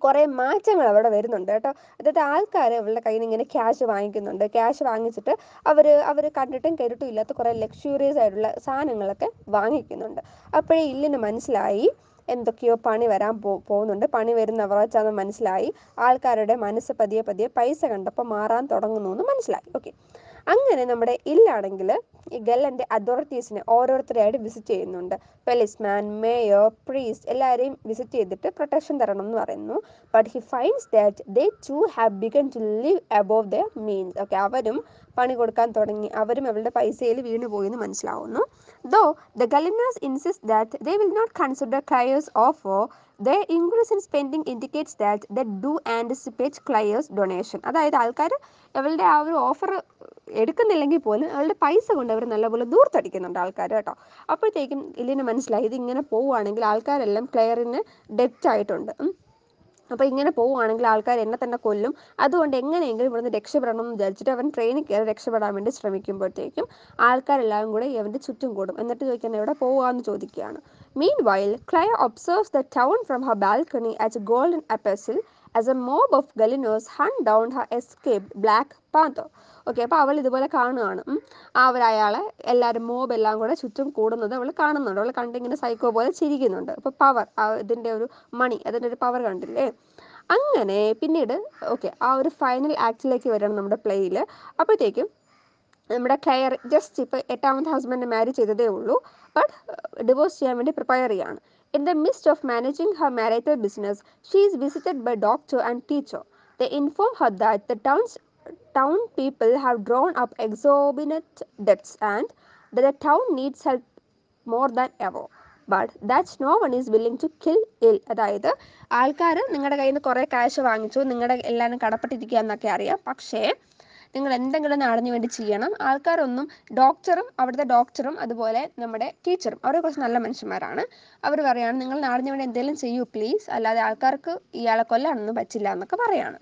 കുറേ മാറ്റങ്ങൾ അവിടെ വരുന്നുണ്ട് കേട്ടോ അതായത് ആൾക്കാർ അവളുടെ കയ്യിൽ നിന്ന് ഇങ്ങനെ ക്യാഷ് വാങ്ങിക്കുന്നുണ്ട് ക്യാഷ് വാങ്ങിച്ചിട്ട് അവർ അവർ കണ്ടിട്ടും കേട്ടിട്ടും ഇല്ലാത്ത കുറേ ലക്ഷൂറിയസ് ആയിട്ടുള്ള സാധനങ്ങളൊക്കെ വാങ്ങിക്കുന്നുണ്ട് അപ്പോഴേ ഇല്ലിന് മനസ്സിലായി എന്തൊക്കെയോ പണി വരാൻ പോ പോകുന്നുണ്ട് പണി വരുന്ന മനസ്സിലായി ആൾക്കാരുടെ മനസ്സ് പതിയെ പതിയെ പൈസ കണ്ടപ്പോൾ മാറാൻ തുടങ്ങുന്നു എന്ന് മനസ്സിലായി ഓക്കെ അങ്ങനെ നമ്മുടെ ഇല്ലാണെങ്കിൽ ഈ ഗല്ലൻ്റെ അതോറിറ്റീസിനെ ഓരോരുത്തരെയായിട്ട് വിസിറ്റ് ചെയ്യുന്നുണ്ട് പോലീസ്മാൻ മേയർ പ്രീസ്റ്റ് എല്ലാവരെയും വിസിറ്റ് ചെയ്തിട്ട് പ്രൊട്ടക്ഷൻ തരണം എന്ന് പറയുന്നു but he finds that they too have begun to live above the means okay അവരും പണി കൊടുക്കാൻ തുടങ്ങി അവരും അവരുടെ പൈസയിൽ വീണുപോയി എന്ന് മനസ്സിലാവുന്നു though the Güllenites insist that they will not consider Claire's offer the increase in spending indicates that they do anticipate Claire's donation അതായത് ആൾക്കാർ അവരുടെ ആ ഒരു ഓഫർ എടുക്കുന്നില്ലെങ്കിൽ പോലും അവളുടെ പൈസ കൊണ്ട് അവർ നല്ലപോലെ ദൂർത്തടിക്കുന്നുണ്ട് ആൾക്കാർ കേട്ടോ അപ്പോഴത്തേക്കും ഇല്ലിന് മനസ്സിലായി ഇത് ഇങ്ങനെ പോവുകയാണെങ്കിൽ ആൾക്കാരെല്ലാം ക്ലെയറിന് ഡെറ്റ് ആയിട്ടുണ്ട് അപ്പോൾ ഇങ്ങനെ പോവുകയാണെങ്കിൽ ആൾക്കാർ എന്നെ തന്നെ കൊല്ലും അതുകൊണ്ട് എങ്ങനെയെങ്കിലും ഇവിടുന്ന് രക്ഷപ്പെടണം എന്ന് വിചാരിച്ചിട്ട് അവൻ ട്രെയിനിൽ കയറി രക്ഷപ്പെടാൻ വേണ്ടി ശ്രമിക്കുമ്പോഴത്തേക്കും ആൾക്കാരെല്ലാം കൂടെ അവൻ്റെ ചുറ്റും കൂടും എന്നിട്ട് ചോദിക്കാൻ എവിടെ പോവാന്ന് ചോദിക്കുകയാണ് meanwhile Claire observes the town from her balcony as a golden apostle as a mob of Güllenites hunt down her escape black panther okay അപ്പോൾ അവൾ ഇതുപോലെ കാണുകയാണ് അവരയാളെ എല്ലാവരും മോബ് എല്ലാം കൂടെ ചുറ്റും കൂടുന്നത് അവൾ കാണുന്നുണ്ട് അവൾ കണ്ടിങ്ങനെ സൈക്കോ പോലെ ചിരിക്കുന്നുണ്ട് അപ്പോൾ പവർ ഇതിൻ്റെ ഒരു മണി അതിൻ്റെ ഒരു പവർ കണ്ടില്ലേ അങ്ങനെ പിന്നീട് ഓക്കെ ആ ഒരു ഫൈനൽ ആക്ടിലേക്ക് വരണം നമ്മുടെ പ്ലേയിൽ അപ്പോഴത്തേക്കും നമ്മുടെ ക്ലെയർ ജസ്റ്റ് ഇപ്പോൾ എട്ടാമത്തെ ഹസ്ബൻഡ് മാരി ചെയ്തതേ ഉള്ളൂ ബട്ട് ഡിവോഴ്സ് ചെയ്യാൻ വേണ്ടി പ്രിപ്പയർ ചെയ്യാണ് in the midst of managing her marital business she is visited by doctor and teacher they inform her that the town's town people have drawn up exorbitant debts and the town needs help more than ever but that's no one is willing to kill Ill അതായത് ആൾക്കാർ നിങ്ങളുടെ കയ്യിൽ നിന്ന് കുറേ കാശ് വാങ്ങിച്ചു നിങ്ങളുടെ എല്ലാവരും കടപ്പെട്ടിരിക്കുക എന്നൊക്കെ അറിയാം പക്ഷേ നിങ്ങൾ എന്തെങ്കിലും നാടിന് വേണ്ടി ചെയ്യണം ആൾക്കാരൊന്നും ഡോക്ടറും അവിടുത്തെ ഡോക്ടറും അതുപോലെ നമ്മുടെ ടീച്ചറും അവരെ കുറച്ച് നല്ല മനുഷ്യന്മാരാണ് അവർ പറയാണ് നിങ്ങൾ നാടിന് വേണ്ടി എന്തെങ്കിലും ചെയ്യൂ പ്ലീസ് അല്ലാതെ ആൾക്കാർക്ക് ഇയാളെ കൊല്ലാനൊന്നും പറ്റില്ല എന്നൊക്കെ പറയാണ്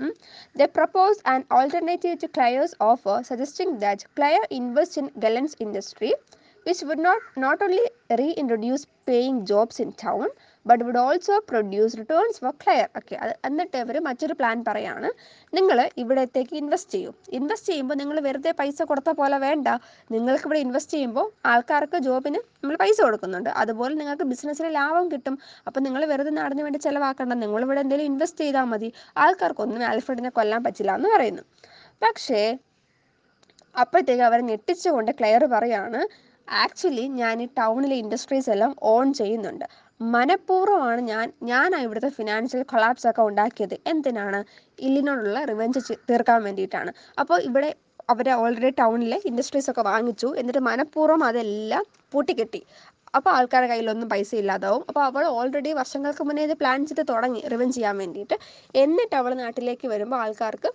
the propose and alternative to Claire's offer suggesting that Claire invest in Güllen's industry which would not not only reintroduce paying jobs in town but would also produce returns for Claire okay അത് എന്നിട്ട് അവർ മറ്റൊരു plan പറയാണ് നിങ്ങൾ ഇവിടത്തേക്ക് invest ചെയ്യും invest ചെയ്യുമ്പോൾ നിങ്ങൾ വെറുതെ പൈസ കൊടുത്ത പോലെ വേണ്ട നിങ്ങൾക്ക് ഇവിടെ ഇൻവെസ്റ്റ് ചെയ്യുമ്പോൾ ആൾക്കാർക്ക് ജോബിന് നമ്മൾ പൈസ കൊടുക്കുന്നുണ്ട് അതുപോലെ നിങ്ങൾക്ക് ബിസിനസ്സിന് ലാഭം കിട്ടും അപ്പം നിങ്ങൾ വെറുതെ നാടിന് വേണ്ടി ചിലവാക്കണ്ട നിങ്ങൾ ഇവിടെ എന്തെങ്കിലും ഇൻവെസ്റ്റ് ചെയ്താൽ മതി ആൾക്കാർക്കൊന്നും ആൽഫ്രഡിനെ കൊല്ലാൻ പറ്റില്ല എന്ന് പറയുന്നു പക്ഷേ അപ്പോഴത്തേക്ക് അവരെ ഞെട്ടിച്ചുകൊണ്ട് ക്ലെയർ പറയാണ് ആക്ച്വലി ഞാൻ ഈ ടൗണിലെ ഇൻഡസ്ട്രീസ് എല്ലാം ഓൺ ചെയ്യുന്നുണ്ട് മനഃപൂർവ്വമാണ് ഞാൻ ഞാൻ ഇവിടുത്തെ ഫിനാൻഷ്യൽ കൊളാപ്സ് ഒക്കെ ഉണ്ടാക്കിയത് എന്തിനാണ് ഇല്ലിനോടുള്ള റിവെഞ്ച് തീർക്കാൻ വേണ്ടിയിട്ടാണ് അപ്പോൾ ഇവിടെ അവർ ഓൾറെഡി ടൗണിലെ ഇൻഡസ്ട്രീസ് ഒക്കെ വാങ്ങിച്ചു എന്നിട്ട് മനഃപൂർവ്വം അതെല്ലാം പൂട്ടിക്കെട്ടി അപ്പോൾ ആൾക്കാരുടെ കയ്യിലൊന്നും പൈസ ഇല്ലാതാവും അപ്പോൾ അവൾ ഓൾറെഡി വർഷങ്ങൾക്ക് മുന്നേ ഇത് പ്ലാൻ ചെയ്ത് തുടങ്ങി റിവഞ്ച് ചെയ്യാൻ വേണ്ടിയിട്ട് എന്നിട്ട് അവൾ നാട്ടിലേക്ക് വരുമ്പോൾ ആൾക്കാർക്ക്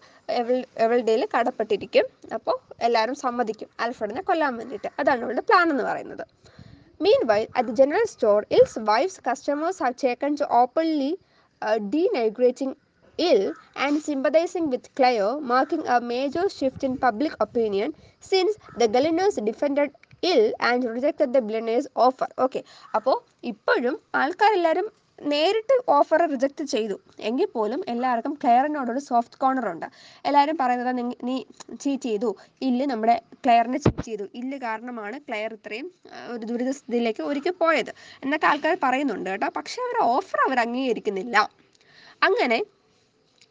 എവൾ ഡേയിൽ കടപ്പെട്ടിരിക്കും അപ്പോൾ എല്ലാവരും സമ്മതിക്കും ആൽഫ്രഡിനെ കൊല്ലാൻ വേണ്ടിയിട്ട് അതാണ് അവളുടെ പ്ലാൻ എന്ന് പറയുന്നത് Meanwhile, at the general store, Ill's wife's customers have taken to openly uh, denigrating ill and sympathizing with Cleo, marking a major shift in public opinion since the Galliners defended ill and rejected the billionaire's offer. Okay, അപ്പോൾ ഇപ്പോഴും ആൾക്കാരെല്ലാവരും നേരിട്ട് offer reject ചെയ്തു എങ്കിൽ പോലും എല്ലാവർക്കും ക്ലെയറിനോടൊരു soft corner ഉണ്ട് എല്ലാവരും പറയുന്നത് നീ ചീറ്റ് ചെയ്തു ഇല്ല് നമ്മുടെ ക്ലെയറിനെ ചീറ്റ് ചെയ്തു ഇല്ല് കാരണമാണ് ക്ലെയർ ഇത്രയും ഒരു ദുരിതസ്ഥിതിയിലേക്ക് ഒരിക്കൽ പോയത് എന്നൊക്കെ ആൾക്കാർ പറയുന്നുണ്ട് കേട്ടോ പക്ഷെ അവരുടെ ഓഫർ അവർ അംഗീകരിക്കുന്നില്ല അങ്ങനെ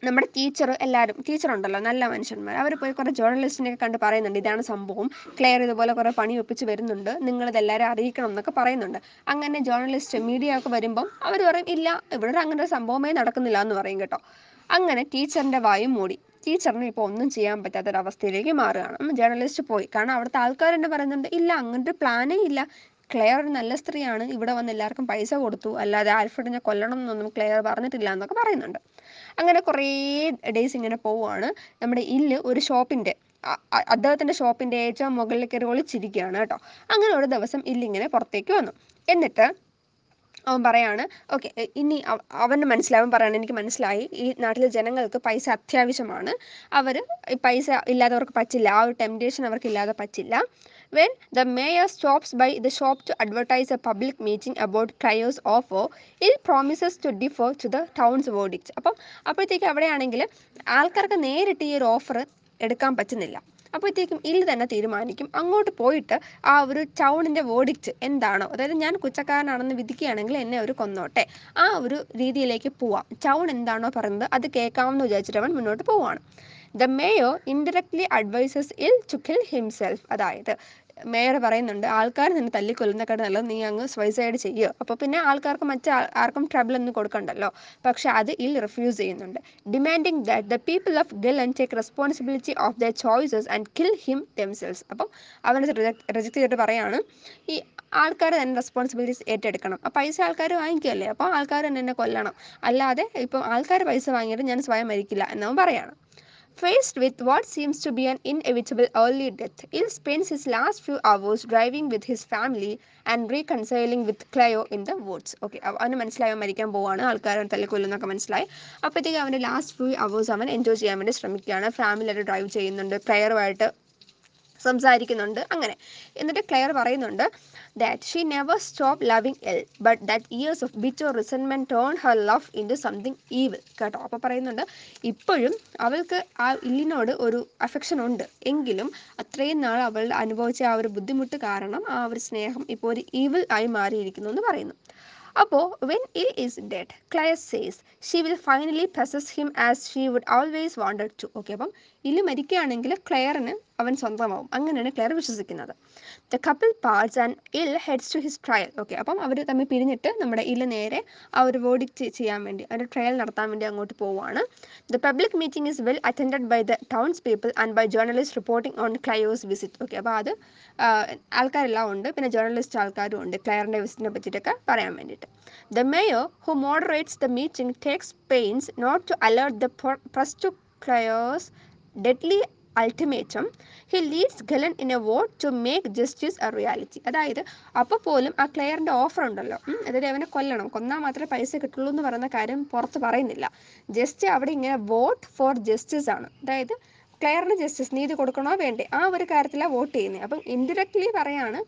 നമ്മുടെ ടീച്ചർ എല്ലാവരും ടീച്ചർ ഉണ്ടല്ലോ നല്ല മനുഷ്യന്മാർ അവർ പോയി കുറേ ജേർണലിസ്റ്റിനെയൊക്കെ കണ്ട് പറയുന്നുണ്ട് ഇതാണ് സംഭവം ക്ലെയർ ഇതുപോലെ കുറേ പണി ഒപ്പിച്ച് വരുന്നുണ്ട് നിങ്ങൾ ഇതെല്ലാവരും അറിയിക്കണം എന്നൊക്കെ പറയുന്നുണ്ട് അങ്ങനെ ജേർണലിസ്റ്റ് മീഡിയ ഒക്കെ വരുമ്പം അവർ പറയും ഇല്ല ഇവിടെ അങ്ങനെ ഒരു സംഭവമേ നടക്കുന്നില്ല എന്ന് പറയും കേട്ടോ അങ്ങനെ ടീച്ചറിൻ്റെ വായും മൂടി ടീച്ചറിന് ഇപ്പോൾ ഒന്നും ചെയ്യാൻ പറ്റാത്തൊരവസ്ഥയിലേക്ക് മാറുകയാണ് ജേർണലിസ്റ്റ് പോയി കാരണം അവിടുത്തെ ആൾക്കാരെന്നെ പറയുന്നുണ്ട് ഇല്ല അങ്ങനത്തെ പ്ലാനേ ഇല്ല ക്ലെയർ ഒരു നല്ല സ്ത്രീയാണ് ഇവിടെ വന്ന് എല്ലാവർക്കും പൈസ കൊടുത്തു അല്ലാതെ ആൽഫ്രഡിനെ കൊല്ലണം എന്നൊന്നും ക്ലെയർ പറഞ്ഞിട്ടില്ല എന്നൊക്കെ പറയുന്നുണ്ട് അങ്ങനെ കുറേ ഡേയ്സ് ഇങ്ങനെ പോവുകയാണ് നമ്മുടെ ഇല്ല് ഒരു ഷോപ്പിൻ്റെ അദ്ദേഹത്തിൻ്റെ ഷോപ്പിൻ്റെ ഏറ്റവും മുകളിൽ കയറി ഒളിച്ചിരിക്കുകയാണ് കേട്ടോ അങ്ങനെ ഒരു ദിവസം ഇല്ലിങ്ങനെ പുറത്തേക്ക് വന്നു എന്നിട്ട് അവൻ പറയാണ് ഓക്കെ ഇനി അവൻ്റെ മനസ്സിലാവും പറയാണ് എനിക്ക് മനസ്സിലായി ഈ നാട്ടിലെ ജനങ്ങൾക്ക് പൈസ അത്യാവശ്യമാണ് അവർ പൈസ ഇല്ലാതെ അവർക്ക് പറ്റില്ല ആ ഒരു ടെംപ്റ്റേഷൻ അവർക്ക് ഇല്ലാതെ പറ്റില്ല When the mayor stops by the shop to advertise a public meeting about Cryo's offer, it promises to defer to the town's verdict. അപ്പം അപ്പോഴത്തേക്ക് അവിടെയാണെങ്കിൽ ആൾക്കാർക്ക് നേരിട്ട് ഈ ഒരു ഓഫർ എടുക്കാൻ പറ്റുന്നില്ല അപ്പോഴത്തേക്കും ഇൽ തന്നെ തീരുമാനിക്കും അങ്ങോട്ട് പോയിട്ട് ആ ഒരു ടൗണിൻ്റെ വേർഡിക്റ്റ് എന്താണോ അതായത് ഞാൻ കുറ്റക്കാരനാണെന്ന് വിധിക്കുകയാണെങ്കിൽ എന്നെ ഒരു കൊന്നോട്ടെ ആ ഒരു രീതിയിലേക്ക് പോവാം ടൗൺ എന്താണോ പറയുന്നത് അത് കേൾക്കാമെന്ന് വിചാരിച്ചിട്ട് അവൻ മുന്നോട്ട് പോവാണ് the mayor indirectly advises Ill to kill himself അതായത് മേയർ പറയുന്നുണ്ട് ആൾക്കാർ നിന്നെ തല്ലിക്കൊല്ലുന്നേക്കാട്ട് നല്ലത് നീ അങ്ങ് സൂയിസൈഡ് ചെയ്യുക അപ്പോൾ പിന്നെ ആൾക്കാർക്ക് മറ്റ് ആർക്കും ട്രബിൾ ഒന്നും കൊടുക്കണ്ടല്ലോ പക്ഷെ അത് ഇൽ റിഫ്യൂസ് ചെയ്യുന്നുണ്ട് demanding that the people of Güllen and take responsibility of the choices and kill him themselves അപ്പം അവനെ റിജക്ട് ചെയ്തിട്ട് പറയാണ് ഈ ആൾക്കാർ തന്നെ റെസ്പോൺസിബിലിറ്റീസ് ഏറ്റെടുക്കണം അപ്പോൾ പൈസ ആൾക്കാർ വാങ്ങിക്കുകയല്ലേ അപ്പോൾ ആൾക്കാർ തന്നെ എന്നെ കൊല്ലണം അല്ലാതെ ഇപ്പം ആൾക്കാർ പൈസ വാങ്ങിയിട്ട് ഞാൻ സ്വയം മരിക്കില്ല എന്നവൻ പറയുകയാണ് Faced with what seems to be an inevitable early death, Il spends his last few hours driving with his family and reconciling with Claire in the woods okay അവന് മനസ്സിലായി മരിക്കാൻ പോവാണ് ആൾക്കാരെ തല കൊല്ലുന്നൊക്കെ മനസ്സിലായി അപ്പോഴത്തേക്ക് അവൻ്റെ ലാസ്റ്റ് ഫ്യൂ അവേഴ്സ് അവൻ എൻജോയ് ചെയ്യാൻ വേണ്ടി ശ്രമിക്കുകയാണ് ഫാമിലി ആയിട്ട് ഡ്രൈവ് ചെയ്യുന്നുണ്ട് ക്ലയറുമായിട്ട് സംസാരിക്കുന്നുണ്ട് അങ്ങനെ എന്നിട്ട് ക്ലെയർ പറയുന്നുണ്ട് that she never stop loving Ill but that years of bitch or resentment turn her love into something evil കേട്ടോ അപ്പോൾ പറയുന്നുണ്ട് ഇപ്പോഴും അവൾക്ക് ആ ഇല്ലിനോട് ഒരു അഫെക്ഷൻ ഉണ്ട് എങ്കിലും അത്രയും നാൾ അവൾ അനുഭവിച്ച ആ ഒരു ബുദ്ധിമുട്ട് കാരണം ആ ഒരു സ്നേഹം ഇപ്പോൾ ഒരു ഈവിൽ ആയി മാറിയിരിക്കുന്നു എന്ന് പറയുന്നു അപ്പോൾ when Ill is dead Claire says she will finally possess him as she would always wanted to okay അപ്പം ഇല്ലി മരിക്കുകയാണെങ്കിൽ ക്ലെയറിന് അവൻ സ്വന്തമാവും അങ്ങനെയാണ് ക്ലെയർ വിശ്വസിക്കുന്നത് the couple parts and Ill heads to his trial okay അപ്പം അവർ തമ്മിൽ പിരിഞ്ഞിട്ട് നമ്മുടെ ഇല്ല നേരെ ആ ഒരു വേർഡിക്റ്റ് ചെയ്യാൻ വേണ്ടി അവരുടെ ട്രയൽ നടത്താൻ വേണ്ടി അങ്ങോട്ട് പോവുകയാണ് the public meeting is well attended by the towns people and by journalist reporting on Claire's visit okay അപ്പോൾ അത് ആൾക്കാരെല്ലാം ഉണ്ട് പിന്നെ ജേർണലിസ്റ്റ് ആൾക്കാരും ഉണ്ട് ക്ലയറിൻ്റെ വിസിറ്റിനെ പറ്റിയിട്ടൊക്കെ പറയാൻ വേണ്ടിയിട്ട് the mayor who moderates the meeting takes pains not to alert the press to Claire's deadly ultimatum he leads Gullen in a vote to make justice a reality അതായത് അപ്പോൾ പോലും ആ ക്ലെയറിൻ്റെ ഓഫർ ഉണ്ടല്ലോ അതായത് അവനെ കൊല്ലണം കൊന്നാൽ മാത്രമേ പൈസ കിട്ടുള്ളൂ എന്ന് പറയുന്ന കാര്യം പുറത്ത് പറയുന്നില്ല ജസ്റ്റ് അവിടെ ഇങ്ങനെ വോട്ട് ഫോർ ജസ്റ്റിസ് ആണ് അതായത് ക്ലെയറിന് ജസ്റ്റിസ് നീതി കൊടുക്കണോ വേണ്ടേ ആ ഒരു കാര്യത്തിലാണ് വോട്ട് ചെയ്യുന്നത് അപ്പം ഇൻഡയറക്റ്റ്ലി പറയാണ്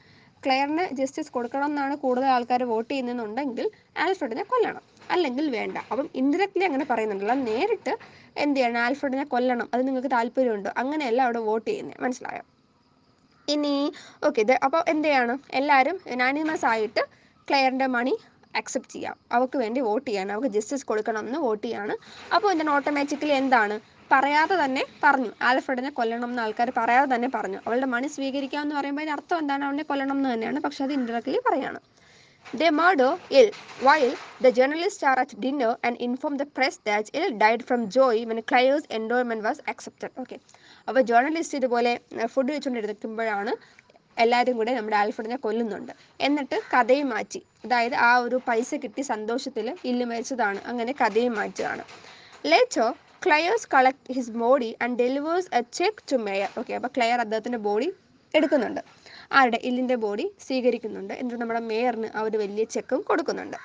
ക്ലെയറിന് ജസ്റ്റിസ് കൊടുക്കണം എന്നാണ് കൂടുതൽ ആൾക്കാർ വോട്ട് ചെയ്യുന്നതെന്നുണ്ടെങ്കിൽ ആൽഫ്രഡിനെ കൊല്ലണം അല്ലെങ്കിൽ വേണ്ട അപ്പം ഇൻഡയറക്റ്റ്ലി അങ്ങനെ പറയുന്നുണ്ടല്ല നേരിട്ട് എന്ത് ചെയ്യണം ആൽഫ്രഡിനെ കൊല്ലണം അത് നിങ്ങൾക്ക് താല്പര്യമുണ്ടോ അങ്ങനെയല്ല അവിടെ വോട്ട് ചെയ്യുന്നത് മനസ്സിലായോ ഇനി ഓക്കെ ഇത് അപ്പോൾ എന്ത് ചെയ്യണം എല്ലാവരും അനാനിമസ് ആയിട്ട് ക്ലെയറിൻ്റെ മണി അക്സെപ്റ്റ് ചെയ്യാം അവൾക്ക് വേണ്ടി വോട്ട് ചെയ്യണം അവക്ക് ജസ്റ്റിസ് കൊടുക്കണം എന്ന് വോട്ട് ചെയ്യാണ് അപ്പോൾ ഇതിന് ഓട്ടോമാറ്റിക്കലി എന്താണ് പറയാതെ തന്നെ പറഞ്ഞു ആൽഫ്രഡിനെ കൊല്ലണം എന്ന് ആൾക്കാർ പറയാതെ തന്നെ പറഞ്ഞു അവളുടെ മണി സ്വീകരിക്കാം എന്ന് പറയുമ്പോൾ അതിന് അർത്ഥം എന്താണ് അവളെ കൊല്ലണം എന്ന് തന്നെയാണ് പക്ഷെ അത് ഇൻഡയറക്റ്റ്ലി പറയാണ് They murder Il while the journalists are at dinner and inform the press that Il died from joy when Claire's endowment was accepted. Okay. അപ്പോൾ ജേർണലിസ്റ്റ് ഇതുപോലെ ഫുഡ് വെച്ചുകൊണ്ടിരിക്കുമ്പോഴാണ് എല്ലാവരും കൂടെ നമ്മുടെ ആൽഫ്രഡിനെ കൊല്ലുന്നുണ്ട് എന്നിട്ട് കഥയും മാറ്റി അതായത് ആ ഒരു പൈസ കിട്ടി സന്തോഷത്തിൽ ഇല്ല് മരിച്ചതാണ് അങ്ങനെ കഥയും മാറ്റിയതാണ് ലേച്ചോ Claire's collect his body and delivers a cheque to mayor okay അപ്പോൾ ക്ലെയർ അദ്ദേഹത്തിൻ്റെ ബോഡി എടുക്കുന്നുണ്ട് ആരുടെ എല്ലിൻ്റെ ബോഡി സ്വീകരിക്കുന്നുണ്ട് എന്നിട്ട് നമ്മുടെ മേയറിന് ആ ഒരു വലിയ ചെക്കും കൊടുക്കുന്നുണ്ട്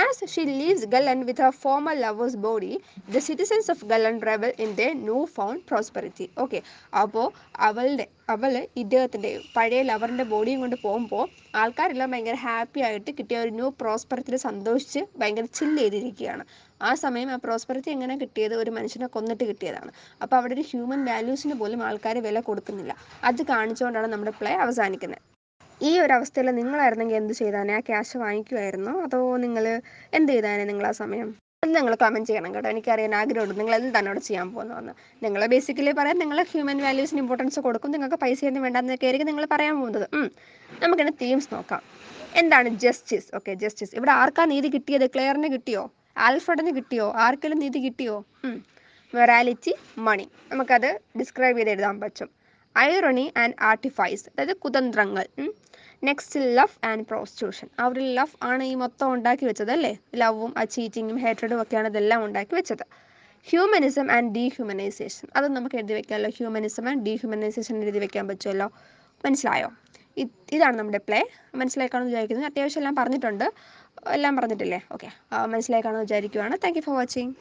as she leaves Gullen with her former lovers body the citizens of Gullen rebel in the new found prosperity okay അപ്പോൾ അവളുടെ അവൾ ഇദ്ദേഹത്തിൻ്റെ പഴയ ലവറിൻ്റെ ബോഡിയും കൊണ്ട് പോകുമ്പോൾ ആൾക്കാരെല്ലാം ഭയങ്കര ഹാപ്പി ആയിട്ട് കിട്ടിയ ഒരു ന്യൂ പ്രോസ്പെറിറ്റിയിൽ സന്തോഷിച്ച് ഭയങ്കര ചില്ല് ചെയ്തിരിക്കുകയാണ് ആ സമയം ആ പ്രോസ്പെറിറ്റി എങ്ങനെ കിട്ടിയത് ഒരു മനുഷ്യനെ കൊന്നിട്ട് കിട്ടിയതാണ് അപ്പോൾ അവിടെ ഒരു ഹ്യൂമൻ വാല്യൂസിന് പോലും ആൾക്കാർ വില കൊടുക്കുന്നില്ല അത് കാണിച്ചുകൊണ്ടാണ് നമ്മുടെ പ്ലേ അവസാനിക്കുന്നത് ഈ ഒരു അവസ്ഥയിൽ നിങ്ങളായിരുന്നെങ്കിൽ എന്ത് ചെയ്താനേ ആ ക്യാഷ് വാങ്ങിക്കുമായിരുന്നോ അതോ നിങ്ങൾ എന്ത് ചെയ്താനേ നിങ്ങൾ ആ സമയം അത് നിങ്ങൾ കമൻറ്റ് ചെയ്യണം കേട്ടോ എനിക്കറിയാൻ ആഗ്രഹമുണ്ട് നിങ്ങൾ എന്ത് തന്നോട് ചെയ്യാൻ പോകുന്നതെന്ന് നിങ്ങൾ ബേസിക്കലി പറയാം നിങ്ങൾ ഹ്യൂമൻ വാല്യൂസിന് ഇമ്പോർട്ടൻസ് കൊടുക്കും നിങ്ങൾക്ക് പൈസയൊന്നും വേണ്ടെന്നൊക്കെ ആയിരിക്കും നിങ്ങൾ പറയാൻ പോകുന്നത് നമുക്കിനി തീംസ് നോക്കാം എന്താണ് ജസ്റ്റിസ് ഓക്കെ ജസ്റ്റിസ് ഇവിടെ ആർക്കാ നീതി കിട്ടിയത് ക്ലെയറിന് കിട്ടിയോ ആൽഫ്രഡിന് കിട്ടിയോ ആർക്കെങ്കിലും നീതി കിട്ടിയോ വെറാലിറ്റി മണി നമുക്കത് ഡിസ്ക്രൈബ് ചെയ്ത് എഴുതാൻ പറ്റും ഐറണി ആൻഡ് ആർട്ടിഫൈസ് അതായത് കുതന്ത്രങ്ങൾ നെക്സ്റ്റ് ലവ് ആൻഡ് പ്രോസ്റ്റിറ്റ്യൂഷൻ ആ ഒരു ലവ് ആണ് ഈ മൊത്തം ഉണ്ടാക്കി വെച്ചത് അല്ലേ ലവും ആ ചീറ്റിങ്ങും ഹേറ്റഡും ഒക്കെയാണ് ഇതെല്ലാം ഉണ്ടാക്കി വെച്ചത് ഹ്യൂമനിസം ആൻഡ് ഡീഹ്യൂമനൈസേഷൻ അത് നമുക്ക് എഴുതി വെക്കാമല്ലോ ഹ്യൂമനിസം ആൻഡ് ഡീഹ്യൂമനൈസേഷൻ എഴുതി വെക്കാൻ പറ്റുമല്ലോ മനസ്സിലായോ ഇതാണ് നമ്മുടെ പ്ലേ മനസ്സിലാക്കാമെന്ന് വിചാരിക്കുന്നു അത്യാവശ്യം എല്ലാം പറഞ്ഞിട്ടുണ്ട് എല്ലാം പറഞ്ഞിട്ടില്ലേ ഓക്കെ മനസ്സിലായി കാണുമെന്ന് വിചാരിക്കുവാണ് താങ്ക് ഫോർ വാച്ചിങ്